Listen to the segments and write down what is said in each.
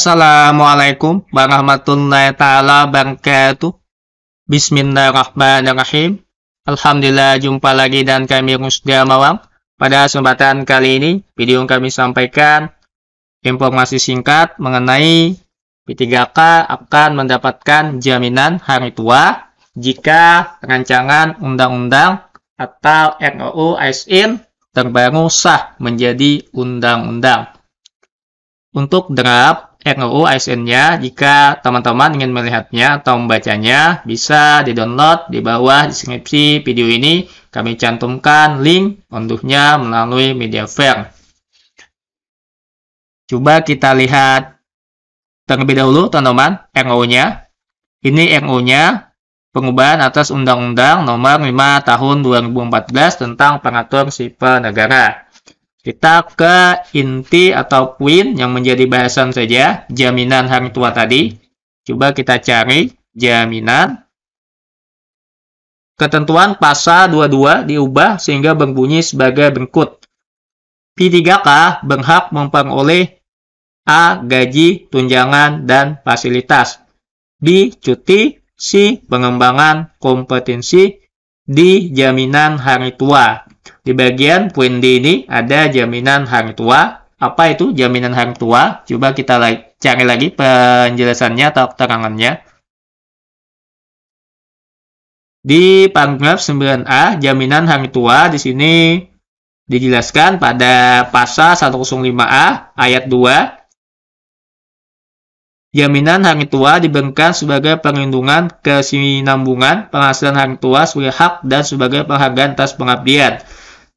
Assalamualaikum warahmatullahi taala wabarakatuh. Bismillahirrahmanirrahim. Alhamdulillah jumpa lagi dan kami Rusda Mawang. Pada kesempatan kali ini, video yang kami sampaikan informasi singkat mengenai P3K akan mendapatkan jaminan hari tua jika rancangan undang-undang atau RUU ASN terbaru sah menjadi undang-undang. Untuk draft RUU ASN-nya. Jika teman-teman ingin melihatnya atau membacanya, bisa di download di bawah deskripsi video ini. Kami cantumkan link unduhnya melalui Mediafire. Coba kita lihat terlebih dahulu teman-teman RUU-nya. Ini RUU-nya pengubahan atas Undang-Undang Nomor 5 Tahun 2014 tentang Pengatur Sipil Negara. Kita ke inti atau queen yang menjadi bahasan saja, jaminan hari tua tadi. Coba kita cari jaminan. Ketentuan pasal 22 diubah sehingga berbunyi sebagai berikut. P3K berhak memperoleh A. Gaji, tunjangan, dan fasilitas. B. Cuti. C. Pengembangan kompetensi. D. Jaminan hari tua. Di bagian poin D ini ada jaminan tua. Apa itu jaminan tua? Coba kita cari lagi penjelasannya atau keterangannya. Di paragraf 9A, jaminan hang tua di sini dijelaskan pada pasal 105A ayat 2 Jaminan hari tua diberikan sebagai perlindungan kesinambungan penghasilan hari tua sebagai hak dan sebagai penghargaan atas pengabdian.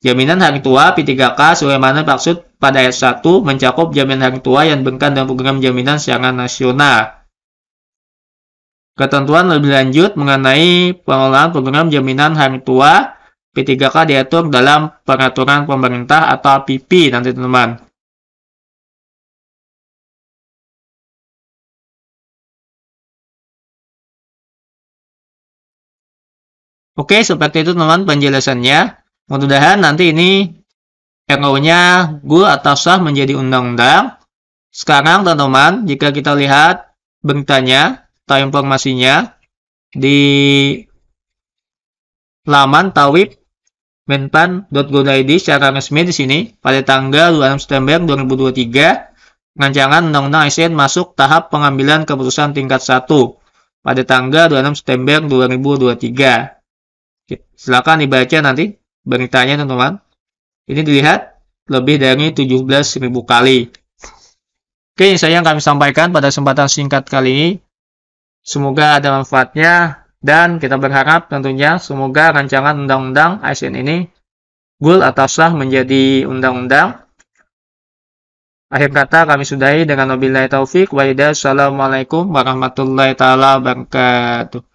Jaminan hari tua P3K sebagaimana maksud pada ayat 1 mencakup jaminan hari tua yang diberikan dalam program jaminan secara nasional. Ketentuan lebih lanjut mengenai pengelolaan program jaminan hari tua P3K diatur dalam peraturan pemerintah atau PP nanti teman-teman. Oke, seperti itu teman penjelasannya. Mudah-mudahan nanti ini RO-nya gul atau sah menjadi undang-undang. Sekarang teman-teman, jika kita lihat bentanya atau informasinya di laman tawib menpan.go.id secara resmi di sini pada tanggal 26 September 2023 rancangan Undang-Undang ASN masuk tahap pengambilan keputusan tingkat 1 pada tanggal 26 September 2023. Silakan dibaca nanti beritanya teman-teman. Ini dilihat lebih dari 17.000 kali. Oke, saya yang kami sampaikan pada kesempatan singkat kali ini. Semoga ada manfaatnya dan kita berharap tentunya semoga rancangan undang-undang ASN ini gul atau sah menjadi undang-undang. Akhir kata kami sudahi dengan wabillahi taufik. Walidah. Assalamualaikum warahmatullahi taala wabarakatuh.